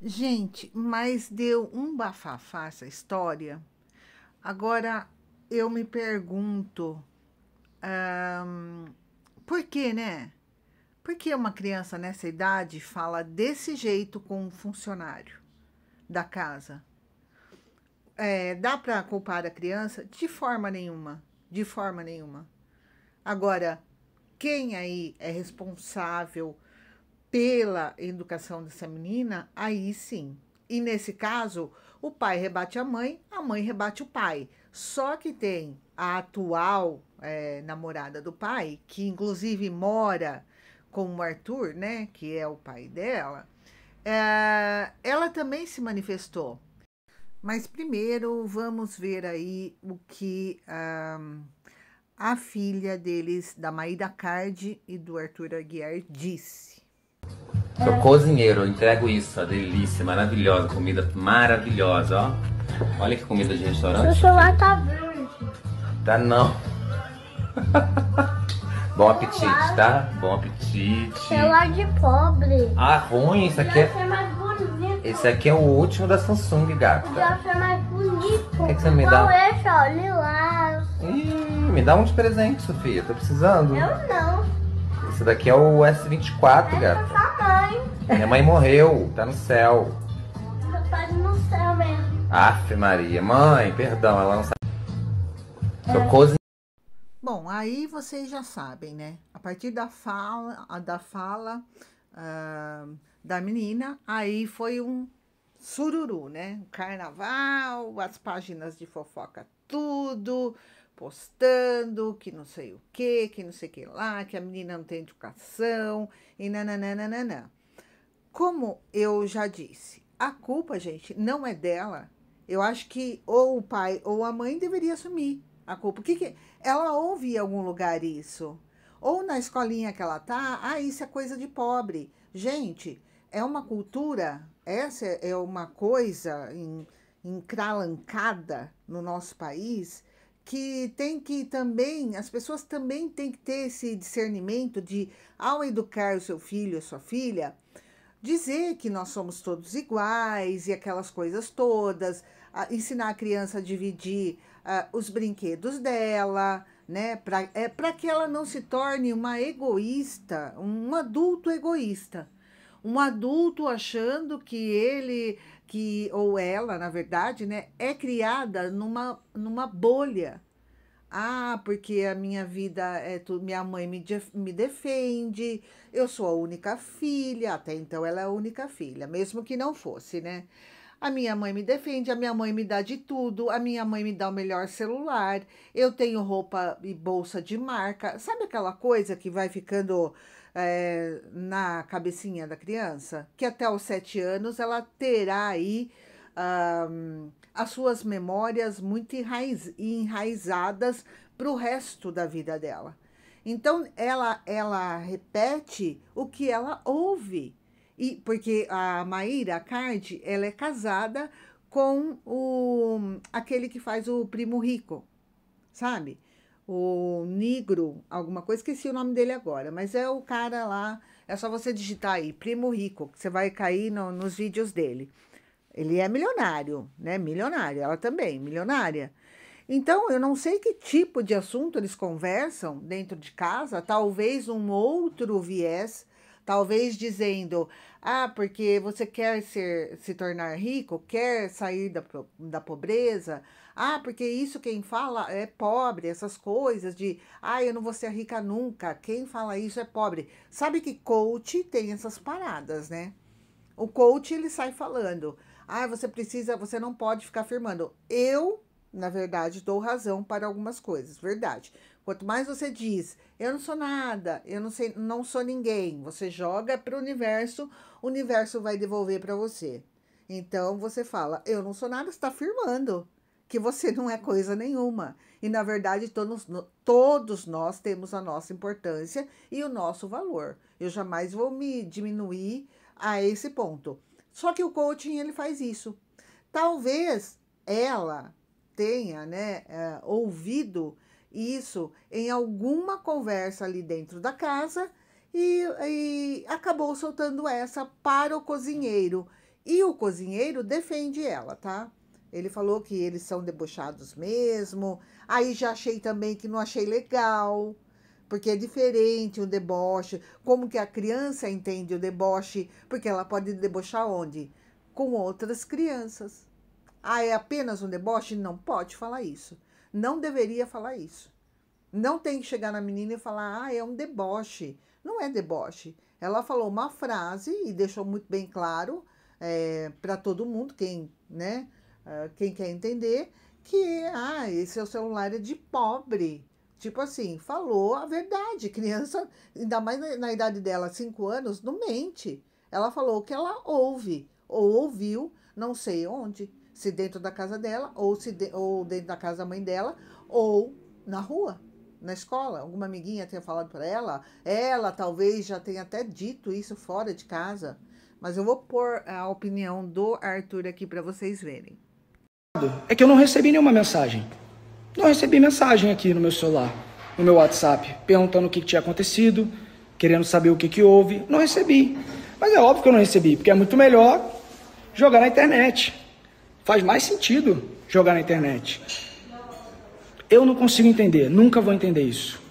Gente, mas deu um bafafá essa história. Agora eu me pergunto por que, né? Por que uma criança nessa idade fala desse jeito com um funcionário da casa? É, dá para culpar a criança? De forma nenhuma. De forma nenhuma. Agora, quem aí é responsável pela educação dessa menina, aí sim. E nesse caso, o pai rebate a mãe, a mãe rebate o pai. Só que tem a atual é, namorada do pai, que inclusive mora com o Arthur, né, que é o pai dela, é, ela também se manifestou. Mas primeiro vamos ver aí o que um, a filha deles, da Maída Cardi e do Arthur Aguiar, disse. Sou cozinheiro, entrego isso, a delícia, maravilhosa, comida maravilhosa, ó. Olha que comida de restaurante. Seu celular tá verde. Tá não. Bom apetite, tá? Bom apetite. Celular de pobre. Ah, ruim, isso aqui é. Esse aqui é o último da Samsung, gata. Esse é mais bonito. O é que, que você me dá? Esse, ó, lilás. Ih, me dá um de presente, Sofia. Tô precisando. Eu não. Esse daqui é o S24, gata. Tá minha mãe morreu, tá no céu. Meu pai no céu mesmo. Aff, Maria. Mãe, perdão, ela não sabe. Sou é. Bom, aí vocês já sabem, né? A partir da fala, da fala uh, da menina, aí foi um sururu, né? Carnaval, as páginas de fofoca, tudo postando que não sei o que, que não sei o que lá, que a menina não tem educação e nananana como eu já disse, a culpa, gente, não é dela. Eu acho que ou o pai ou a mãe deveria assumir a culpa. O que, que ela ouve em algum lugar isso? Ou na escolinha que ela tá, ah, isso é coisa de pobre. Gente, é uma cultura, essa é uma coisa encralancada no nosso país que tem que também, as pessoas também têm que ter esse discernimento de, ao educar o seu filho ou sua filha, dizer que nós somos todos iguais e aquelas coisas todas, a ensinar a criança a dividir uh, os brinquedos dela, né? Para é, que ela não se torne uma egoísta, um adulto egoísta. Um adulto achando que ele, que ou ela, na verdade, né, é criada numa, numa bolha ah, porque a minha vida é tudo. Minha mãe me, me defende, eu sou a única filha. Até então ela é a única filha, mesmo que não fosse, né? A minha mãe me defende, a minha mãe me dá de tudo, a minha mãe me dá o melhor celular, eu tenho roupa e bolsa de marca. Sabe aquela coisa que vai ficando é, na cabecinha da criança? Que até os sete anos ela terá aí ah, as suas memórias muito enraiz, enraizadas para o resto da vida dela. Então ela ela repete o que ela ouve. E porque a Maíra Card, ela é casada com o aquele que faz o primo rico, sabe? O negro, alguma coisa, esqueci o nome dele agora, mas é o cara lá, é só você digitar aí, primo rico, que você vai cair no, nos vídeos dele. Ele é milionário, né? Milionário, ela também, milionária. Então, eu não sei que tipo de assunto eles conversam dentro de casa, talvez um outro viés, talvez dizendo: ah, porque você quer ser, se tornar rico, quer sair da, da pobreza, ah, porque isso quem fala é pobre, essas coisas de ah, eu não vou ser rica nunca, quem fala isso é pobre. Sabe que coach tem essas paradas, né? O coach ele sai falando. Ah, você precisa, você não pode ficar afirmando. Eu, na verdade, dou razão para algumas coisas, verdade. Quanto mais você diz, eu não sou nada, eu não sei, não sou ninguém, você joga para o universo, o universo vai devolver para você. Então você fala, eu não sou nada, está afirmando que você não é coisa nenhuma. E na verdade, todos, todos nós temos a nossa importância e o nosso valor. Eu jamais vou me diminuir a esse ponto. Só que o coaching ele faz isso. Talvez ela tenha né, é, ouvido isso em alguma conversa ali dentro da casa e, e acabou soltando essa para o cozinheiro. E o cozinheiro defende ela, tá? Ele falou que eles são debochados mesmo. Aí já achei também que não achei legal porque é diferente o deboche, como que a criança entende o deboche, porque ela pode debochar onde? Com outras crianças. Ah, é apenas um deboche? Não pode falar isso. Não deveria falar isso. Não tem que chegar na menina e falar, ah, é um deboche. Não é deboche. Ela falou uma frase e deixou muito bem claro é, para todo mundo, quem, né, ah, quem quer entender, que ah, esse seu é celular é de pobre. Tipo assim, falou a verdade. Criança, ainda mais na, na idade dela, 5 anos, não mente. Ela falou que ela ouve, ou ouviu, não sei onde. Se dentro da casa dela, ou, se de, ou dentro da casa da mãe dela, ou na rua, na escola. Alguma amiguinha tenha falado para ela. Ela talvez já tenha até dito isso fora de casa. Mas eu vou pôr a opinião do Arthur aqui para vocês verem. É que eu não recebi nenhuma mensagem. Eu recebi mensagem aqui no meu celular, no meu WhatsApp, perguntando o que, tinha acontecido, querendo saber o que, que houve. Não recebi. Mas é óbvio que eu não recebi, porque é muito melhor jogar na internet. Faz mais sentido jogar na internet. Eu não consigo entender, nunca vou entender isso.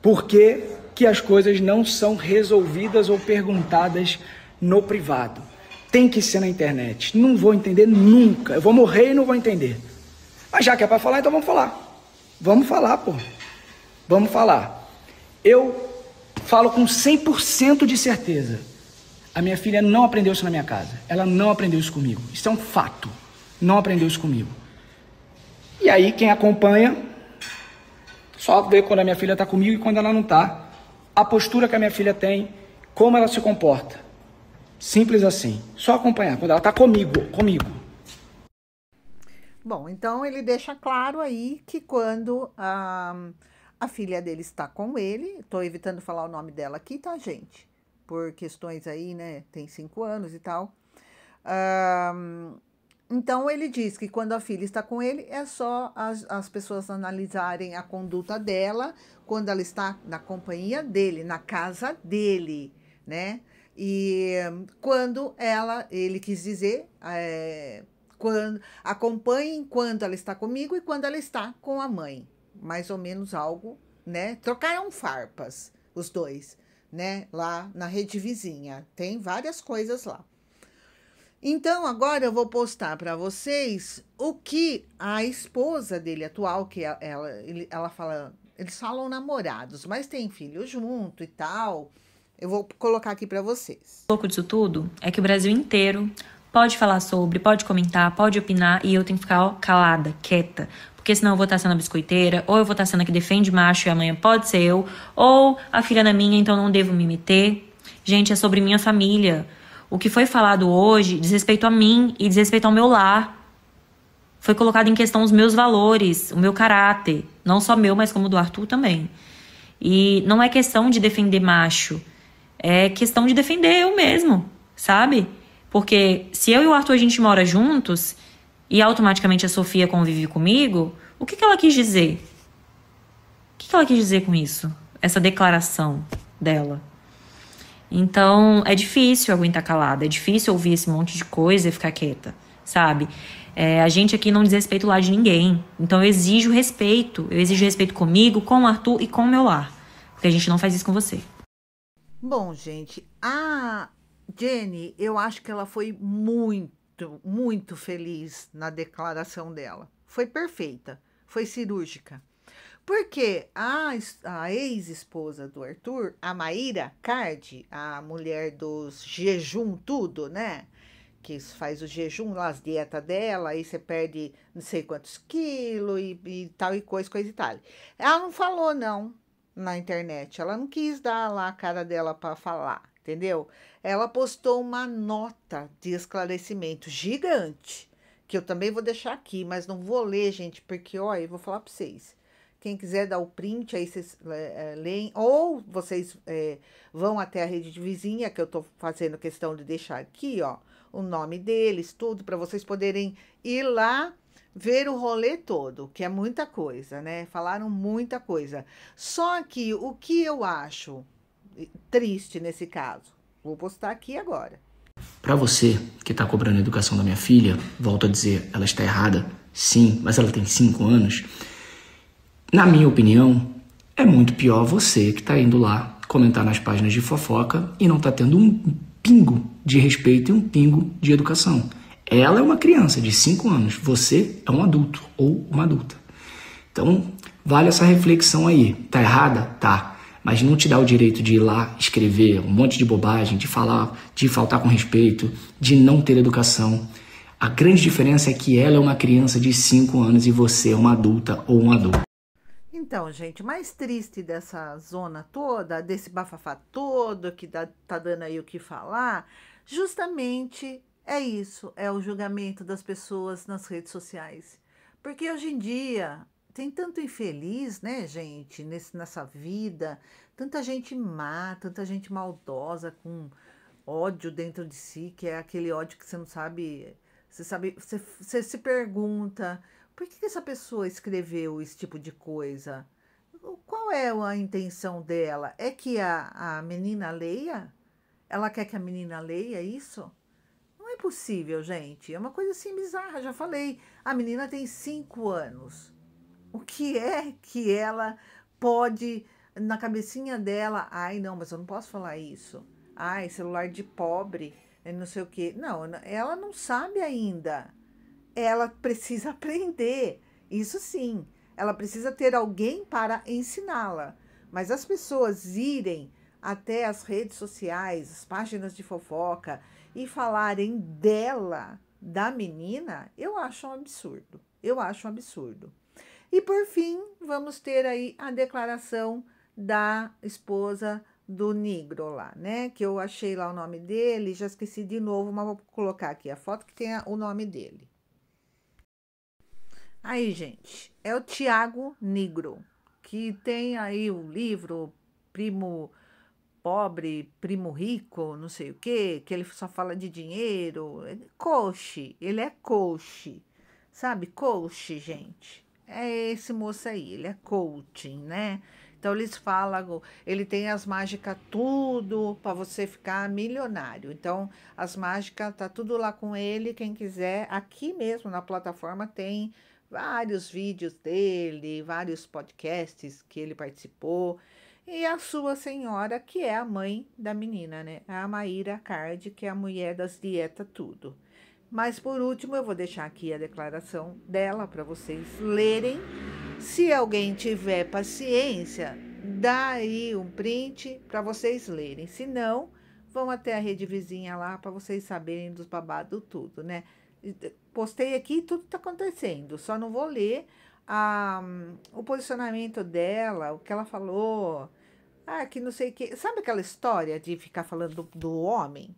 Por que, que as coisas não são resolvidas ou perguntadas no privado? Tem que ser na internet. Não vou entender nunca. Eu vou morrer e não vou entender. Mas já que é para falar, então vamos falar. Vamos falar, pô. Vamos falar. Eu falo com 100% de certeza. A minha filha não aprendeu isso na minha casa. Ela não aprendeu isso comigo. Isso é um fato. Não aprendeu isso comigo. E aí, quem acompanha, só vê quando a minha filha está comigo e quando ela não está. A postura que a minha filha tem, como ela se comporta. Simples assim. Só acompanhar. Quando ela está comigo, comigo. Bom, então ele deixa claro aí que quando a, ah, a filha dele está com ele, estou evitando falar o nome dela aqui, tá, gente? Por questões aí, né? Tem cinco anos e tal. Um, então ele diz que quando a filha está com ele, é só as, as pessoas analisarem a conduta dela quando ela está na companhia dele, na casa dele, né? E quando ela, ele quis dizer. É, quando, acompanhe enquanto ela está comigo e quando ela está com a mãe. Mais ou menos algo, né? Trocaram farpas, os dois, né? Lá na rede vizinha. Tem várias coisas lá. Então, agora eu vou postar para vocês o que a esposa dele atual, que é, ela, ela fala, eles falam namorados, mas tem filho junto e tal. Eu vou colocar aqui para vocês. O pouco disso tudo é que o Brasil inteiro Pode falar sobre, pode comentar, pode opinar e eu tenho que ficar ó, calada, quieta. Porque senão eu vou estar sendo a biscoiteira, ou eu vou estar sendo a que defende macho e amanhã pode ser eu, ou a filha da minha, então não devo me meter. Gente, é sobre minha família. O que foi falado hoje diz respeito a mim e diz respeito ao meu lar. Foi colocado em questão os meus valores, o meu caráter. Não só meu, mas como do Arthur também. E não é questão de defender macho. É questão de defender eu mesmo, sabe? Porque se eu e o Arthur a gente mora juntos e automaticamente a Sofia convive comigo, o que, que ela quis dizer? O que, que ela quis dizer com isso? Essa declaração dela. Então é difícil aguentar calada, é difícil ouvir esse monte de coisa e ficar quieta, sabe? É, a gente aqui não desrespeita respeito lá de ninguém. Então eu exijo respeito. Eu exijo respeito comigo, com o Arthur e com o meu lar. Porque a gente não faz isso com você. Bom, gente, a Jenny, eu acho que ela foi muito, muito feliz na declaração dela. Foi perfeita, foi cirúrgica. Porque a, a ex-esposa do Arthur, a Maíra Cardi, a mulher dos jejum tudo, né? que faz o jejum, as dietas dela, aí você perde não sei quantos quilos e, e, tal e coisa, coisa e tal. Ela não falou, não, na internet. Ela não quis dar lá a cara dela para falar entendeu? Ela postou uma nota de esclarecimento gigante, que eu também vou deixar aqui, mas não vou ler, gente, porque, ó, eu vou falar para vocês. Quem quiser dar o print, aí vocês é, é, leem, ou vocês é, vão até a rede de vizinha, que eu estou fazendo questão de deixar aqui, ó, o nome deles, tudo, para vocês poderem ir lá ver o rolê todo, que é muita coisa, né? Falaram muita coisa. Só que o que eu acho triste nesse caso. Vou postar aqui agora. Para você que está cobrando a educação da minha filha, volto a dizer, ela está errada, sim, mas ela tem 5 anos. Na minha opinião, é muito pior você que está indo lá comentar nas páginas de fofoca e não está tendo um pingo de respeito e um pingo de educação. Ela é uma criança de 5 anos, você é um adulto ou uma adulta. Então, vale essa reflexão aí. Tá errada? Tá mas não te dá o direito de ir lá escrever um monte de bobagem, de falar, de faltar com respeito, de não ter educação. A grande diferença é que ela é uma criança de 5 anos e você é uma adulta ou um adulto. Então, gente, mais triste dessa zona toda, desse bafafá todo que dá, tá dando aí o que falar, justamente é isso, é o julgamento das pessoas nas redes sociais. Porque hoje em dia tem tanto infeliz, né, gente, nesse, nessa vida, tanta gente má, tanta gente maldosa, com ódio dentro de si, que é aquele ódio que você não sabe. Você sabe, você, você se pergunta por que, que essa pessoa escreveu esse tipo de coisa? Qual é a intenção dela? É que a, a menina leia? Ela quer que a menina leia isso? Não é possível, gente. É uma coisa assim bizarra. Já falei, a menina tem cinco anos. O que é que ela pode, na cabecinha dela, ai, não, mas eu não posso falar isso. Ai, celular de pobre, eh, não sei o que. Não, ela não sabe ainda. Ela precisa aprender. Isso sim, ela precisa ter alguém para ensiná-la. Mas as pessoas irem até as redes sociais, as páginas de fofoca e falarem dela, da menina, eu acho um absurdo. Eu acho um absurdo. E por fim, vamos ter aí a declaração da esposa do negro lá, né? Que eu achei lá o nome dele, já esqueci de novo, mas vou colocar aqui a foto que tem o nome dele. Aí, gente, é o Tiago Negro, que tem aí o livro Primo Pobre, Primo Rico, não sei o que, que ele só fala de dinheiro. Coxe, ele é coxe, sabe? Coxe, gente é esse moço aí, ele é coaching, né? Então eles falam, ele tem as mágicas tudo para você ficar milionário. Então as mágicas tá tudo lá com ele, quem quiser, aqui mesmo na plataforma tem vários vídeos dele, vários podcasts que ele participou. E a sua senhora, que é a mãe da menina, né? A Maíra Card, que é a mulher das dietas tudo. Mas por último, eu vou deixar aqui a declaração dela para vocês lerem. Se alguém tiver paciência, dá aí um print para vocês lerem. Se não, vão até a rede vizinha lá para vocês saberem dos babados tudo, né? Eh, postei aqui, tudo está acontecendo. Só não vou ler a, ah, o posicionamento dela, o que ela falou. Ah, que não sei o que. Sabe aquela história de ficar falando do, do homem?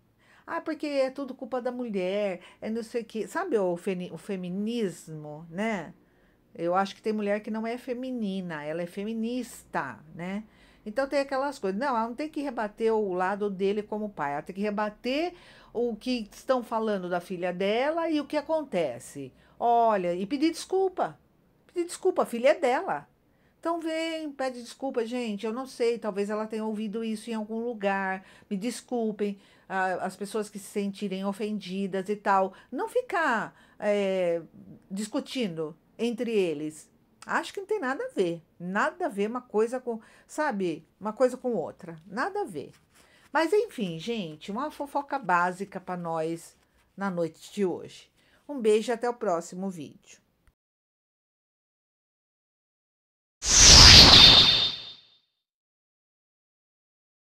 Ah, porque é tudo culpa da mulher, é não sei o quê. Sabe o, fe, o feminismo, né? Eu acho que tem mulher que não é feminina, ela é feminista, né? Então tem aquelas coisas. Não, ela não tem que rebater o lado dele como pai, ela tem que rebater o que estão falando da filha dela e o que acontece. Olha, e pedir desculpa. Pedir desculpa, a filha é dela. Então vem, pede desculpa, gente. Eu não sei, talvez ela tenha ouvido isso em algum lugar. Me desculpem ah, as pessoas que se sentirem ofendidas e tal. Não ficar é, discutindo entre eles. Acho que não tem nada a ver. Nada a ver uma coisa com, sabe, uma coisa com outra. Nada a ver. Mas enfim, gente, uma fofoca básica para nós na noite de hoje. Um beijo e até o próximo vídeo.